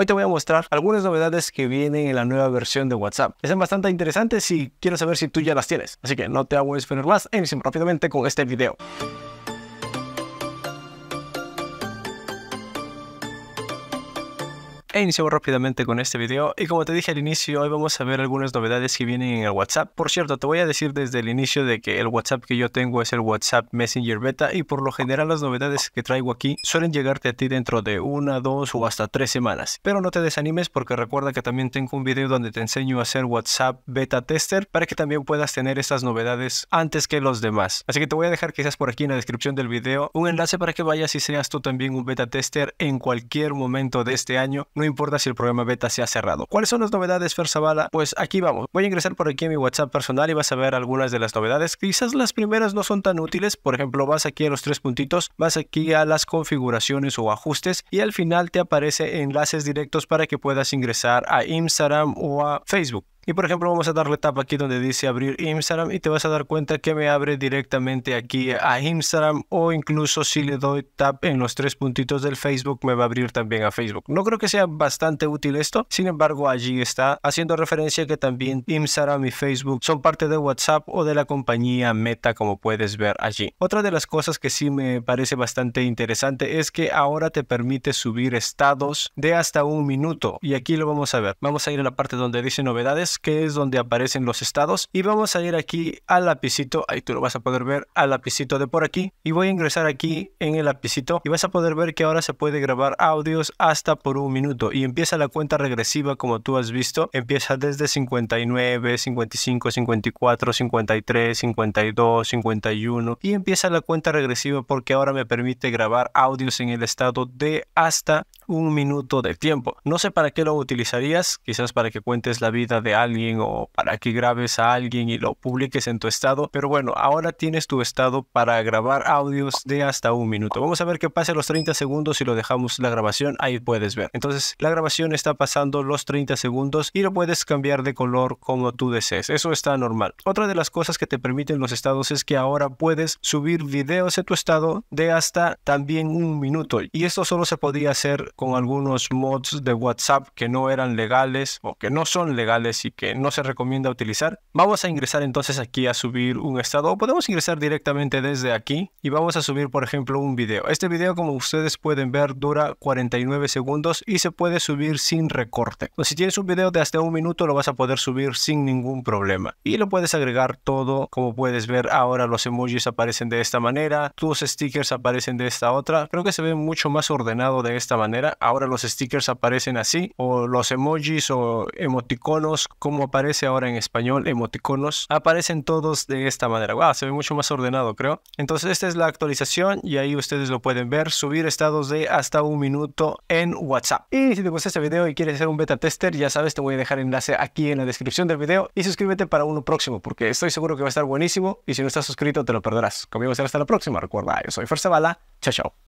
Hoy te voy a mostrar algunas novedades que vienen en la nueva versión de WhatsApp. Están bastante interesantes y quiero saber si tú ya las tienes. Así que no te hago esperar más rápidamente con este video. E iniciamos rápidamente con este video y como te dije al inicio, hoy vamos a ver algunas novedades que vienen en el WhatsApp. Por cierto, te voy a decir desde el inicio de que el WhatsApp que yo tengo es el WhatsApp Messenger Beta y por lo general las novedades que traigo aquí suelen llegarte a ti dentro de una, dos o hasta tres semanas. Pero no te desanimes porque recuerda que también tengo un video donde te enseño a hacer WhatsApp Beta Tester para que también puedas tener estas novedades antes que los demás. Así que te voy a dejar quizás por aquí en la descripción del video un enlace para que vayas y seas tú también un beta tester en cualquier momento de este año no importa si el programa beta se ha cerrado. ¿Cuáles son las novedades, Fer Pues aquí vamos. Voy a ingresar por aquí a mi WhatsApp personal y vas a ver algunas de las novedades. Quizás las primeras no son tan útiles. Por ejemplo, vas aquí a los tres puntitos, vas aquí a las configuraciones o ajustes y al final te aparece enlaces directos para que puedas ingresar a Instagram o a Facebook. Y por ejemplo, vamos a darle tap aquí donde dice abrir Instagram y te vas a dar cuenta que me abre directamente aquí a Instagram o incluso si le doy tap en los tres puntitos del Facebook me va a abrir también a Facebook. No creo que sea bastante útil esto, sin embargo allí está haciendo referencia que también Instagram y Facebook son parte de WhatsApp o de la compañía Meta como puedes ver allí. Otra de las cosas que sí me parece bastante interesante es que ahora te permite subir estados de hasta un minuto y aquí lo vamos a ver. Vamos a ir a la parte donde dice novedades que es donde aparecen los estados. Y vamos a ir aquí al lapicito, ahí tú lo vas a poder ver, al lapicito de por aquí. Y voy a ingresar aquí en el lapicito y vas a poder ver que ahora se puede grabar audios hasta por un minuto. Y empieza la cuenta regresiva como tú has visto. Empieza desde 59, 55, 54, 53, 52, 51. Y empieza la cuenta regresiva porque ahora me permite grabar audios en el estado de hasta un minuto de tiempo. No sé para qué lo utilizarías, quizás para que cuentes la vida de alguien o para que grabes a alguien y lo publiques en tu estado. Pero bueno, ahora tienes tu estado para grabar audios de hasta un minuto. Vamos a ver qué pase los 30 segundos y lo dejamos la grabación. Ahí puedes ver. Entonces la grabación está pasando los 30 segundos y lo puedes cambiar de color como tú desees. Eso está normal. Otra de las cosas que te permiten los estados es que ahora puedes subir videos en tu estado de hasta también un minuto. Y esto solo se podía hacer con algunos mods de WhatsApp que no eran legales o que no son legales que no se recomienda utilizar. Vamos a ingresar entonces aquí a subir un estado podemos ingresar directamente desde aquí y vamos a subir por ejemplo un video. Este video como ustedes pueden ver dura 49 segundos y se puede subir sin recorte. si tienes un video de hasta un minuto lo vas a poder subir sin ningún problema y lo puedes agregar todo como puedes ver ahora los emojis aparecen de esta manera, tus stickers aparecen de esta otra. Creo que se ve mucho más ordenado de esta manera. Ahora los stickers aparecen así o los emojis o emoticonos como aparece ahora en español, emoticonos, aparecen todos de esta manera. Wow, se ve mucho más ordenado, creo. Entonces, esta es la actualización y ahí ustedes lo pueden ver, subir estados de hasta un minuto en WhatsApp. Y si te gustó este video y quieres ser un beta tester, ya sabes, te voy a dejar enlace aquí en la descripción del video y suscríbete para uno próximo, porque estoy seguro que va a estar buenísimo y si no estás suscrito te lo perderás. Conmigo será hasta la próxima. Recuerda, yo soy Fuerza Bala. Chao, chao.